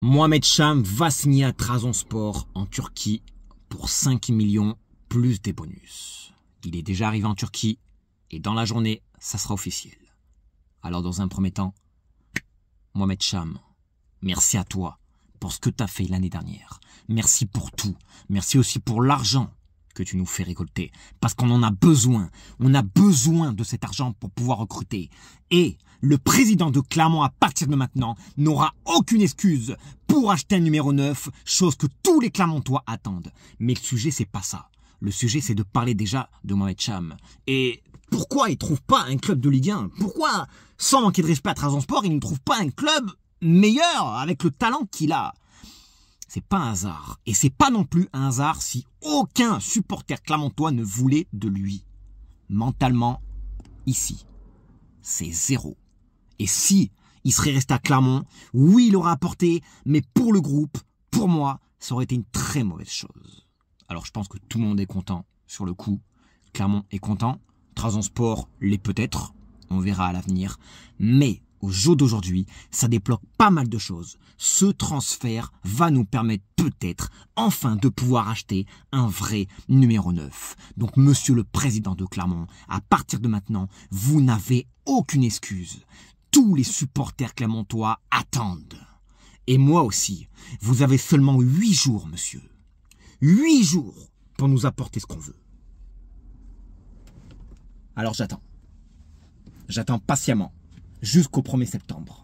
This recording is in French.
Mohamed Cham va signer à Sport en Turquie pour 5 millions plus des bonus. Il est déjà arrivé en Turquie et dans la journée, ça sera officiel. Alors dans un premier temps, Mohamed Cham, merci à toi pour ce que tu as fait l'année dernière. Merci pour tout. Merci aussi pour l'argent que tu nous fais récolter. Parce qu'on en a besoin. On a besoin de cet argent pour pouvoir recruter. Et le président de Clermont à partir de maintenant n'aura aucune excuse pour acheter un numéro 9, chose que tous les Clermontois attendent. Mais le sujet, c'est pas ça. Le sujet, c'est de parler déjà de Mohamed Cham. Et pourquoi il trouve pas un club de Ligue 1 Pourquoi, sans manquer de respect à Trans-On-Sport, il ne trouve pas un club meilleur avec le talent qu'il a c'est pas un hasard. Et c'est pas non plus un hasard si aucun supporter clermontois ne voulait de lui. Mentalement, ici, c'est zéro. Et si il serait resté à Clermont, oui, il aurait apporté, mais pour le groupe, pour moi, ça aurait été une très mauvaise chose. Alors je pense que tout le monde est content sur le coup. Clermont est content. Trason Sport l'est peut-être. On verra à l'avenir. Mais au jour d'aujourd'hui, ça débloque pas mal de choses. Ce transfert va nous permettre peut-être enfin de pouvoir acheter un vrai numéro 9. Donc monsieur le président de Clermont, à partir de maintenant, vous n'avez aucune excuse tous les supporters Clamontois attendent. Et moi aussi. Vous avez seulement huit jours, monsieur. Huit jours pour nous apporter ce qu'on veut. Alors j'attends. J'attends patiemment jusqu'au 1er septembre.